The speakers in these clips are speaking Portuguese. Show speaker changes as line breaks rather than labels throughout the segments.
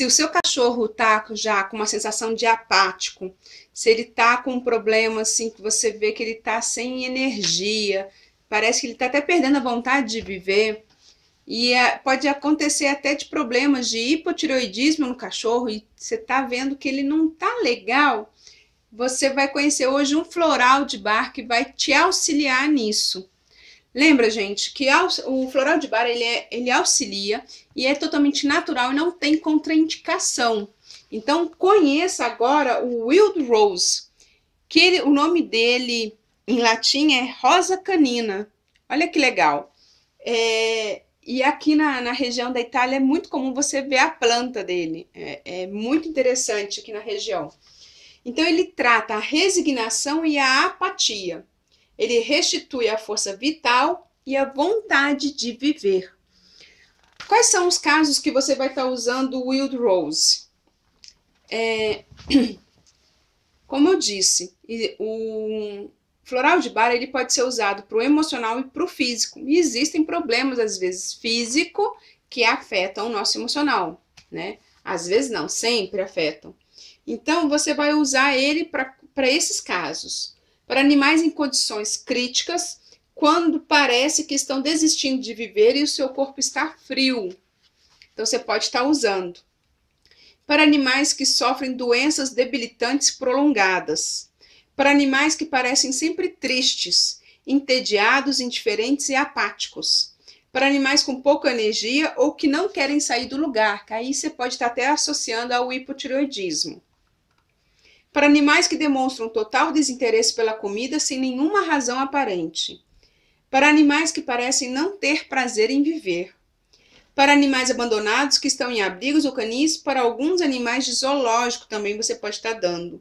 Se o seu cachorro está já com uma sensação de apático, se ele está com um problema assim que você vê que ele está sem energia, parece que ele está até perdendo a vontade de viver, e é, pode acontecer até de problemas de hipotiroidismo no cachorro, e você está vendo que ele não está legal, você vai conhecer hoje um floral de bar que vai te auxiliar nisso. Lembra, gente, que o floral de bar ele, é, ele auxilia e é totalmente natural e não tem contraindicação. Então, conheça agora o Wild Rose, que ele, o nome dele em latim é rosa canina. Olha que legal. É, e aqui na, na, região da Itália é muito comum você ver a planta dele. É, é muito interessante aqui na região. Então, ele trata a resignação e a apatia. Ele restitui a força vital e a vontade de viver. Quais são os casos que você vai estar usando o Wild Rose? É, como eu disse, o floral de bar ele pode ser usado para o emocional e para o físico. E existem problemas, às vezes, físico que afetam o nosso emocional, né? Às vezes não, sempre afetam. Então, você vai usar ele para esses casos para animais em condições críticas, quando parece que estão desistindo de viver e o seu corpo está frio. Então você pode estar usando. Para animais que sofrem doenças debilitantes prolongadas. Para animais que parecem sempre tristes, entediados, indiferentes e apáticos. Para animais com pouca energia ou que não querem sair do lugar, que aí você pode estar até associando ao hipotireoidismo para animais que demonstram total desinteresse pela comida sem nenhuma razão aparente, para animais que parecem não ter prazer em viver, para animais abandonados que estão em abrigos ou canis, para alguns animais de zoológico também você pode estar dando.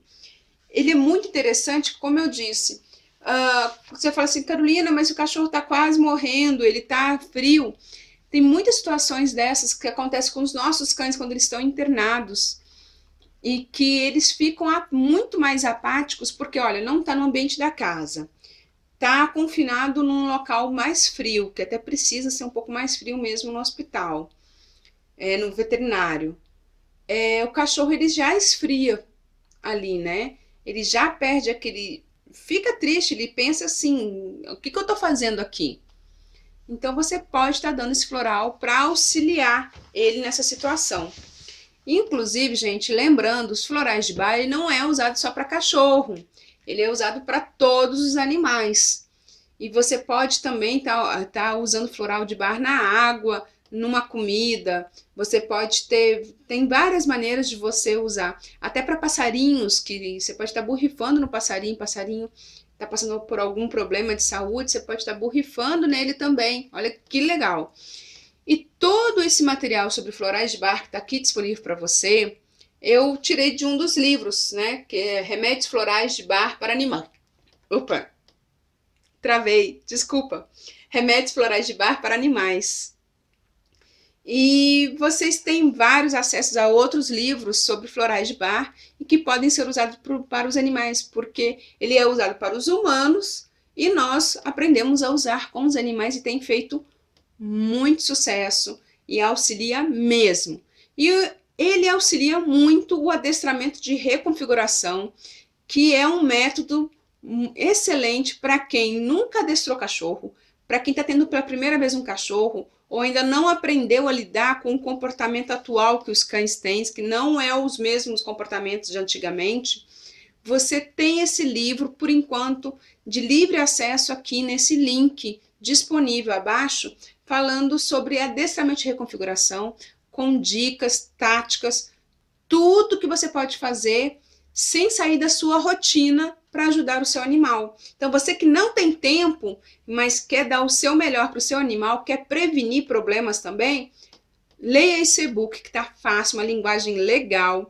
Ele é muito interessante, como eu disse. Uh, você fala assim, Carolina, mas o cachorro está quase morrendo, ele está frio. Tem muitas situações dessas que acontecem com os nossos cães quando eles estão internados e que eles ficam muito mais apáticos, porque, olha, não está no ambiente da casa, está confinado num local mais frio, que até precisa ser um pouco mais frio mesmo no hospital, é, no veterinário. É, o cachorro ele já esfria ali, né? Ele já perde aquele. Fica triste, ele pensa assim: o que, que eu estou fazendo aqui? Então você pode estar tá dando esse floral para auxiliar ele nessa situação. Inclusive, gente, lembrando, os florais de Baile não é usado só para cachorro, ele é usado para todos os animais. E você pode também estar tá, tá usando floral de bar na água, numa comida. Você pode ter, tem várias maneiras de você usar. Até para passarinhos, que você pode estar tá borrifando no passarinho, passarinho está passando por algum problema de saúde, você pode estar tá borrifando nele também. Olha que legal. E todo esse material sobre florais de bar que está aqui disponível para você, eu tirei de um dos livros, né? Que é Remédios Florais de Bar para Animais. Opa! Travei, desculpa. Remédios Florais de Bar para Animais. E vocês têm vários acessos a outros livros sobre florais de bar e que podem ser usados para os animais, porque ele é usado para os humanos e nós aprendemos a usar com os animais e tem feito muito sucesso e auxilia mesmo. E ele auxilia muito o adestramento de reconfiguração, que é um método excelente para quem nunca adestrou cachorro, para quem está tendo pela primeira vez um cachorro ou ainda não aprendeu a lidar com o comportamento atual que os cães têm, que não é os mesmos comportamentos de antigamente. Você tem esse livro, por enquanto, de livre acesso aqui nesse link disponível abaixo falando sobre adestramento de reconfiguração, com dicas, táticas, tudo que você pode fazer sem sair da sua rotina para ajudar o seu animal. Então, você que não tem tempo, mas quer dar o seu melhor para o seu animal, quer prevenir problemas também, leia esse e-book que está fácil, uma linguagem legal,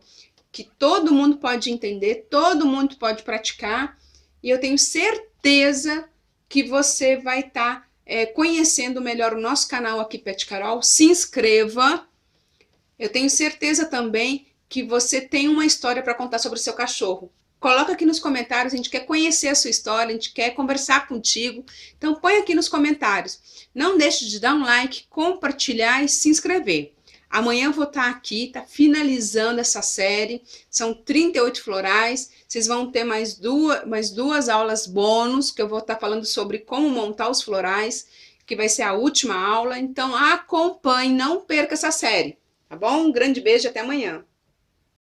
que todo mundo pode entender, todo mundo pode praticar, e eu tenho certeza que você vai estar tá, é, conhecendo melhor o nosso canal aqui, Pet Carol. Se inscreva. Eu tenho certeza também que você tem uma história para contar sobre o seu cachorro. Coloca aqui nos comentários, a gente quer conhecer a sua história, a gente quer conversar contigo. Então põe aqui nos comentários. Não deixe de dar um like, compartilhar e se inscrever. Amanhã vou estar tá aqui, tá finalizando essa série. São 38 florais. Vocês vão ter mais duas, mais duas aulas bônus, que eu vou estar tá falando sobre como montar os florais, que vai ser a última aula. Então acompanhe, não perca essa série, tá bom? Um grande beijo, até amanhã.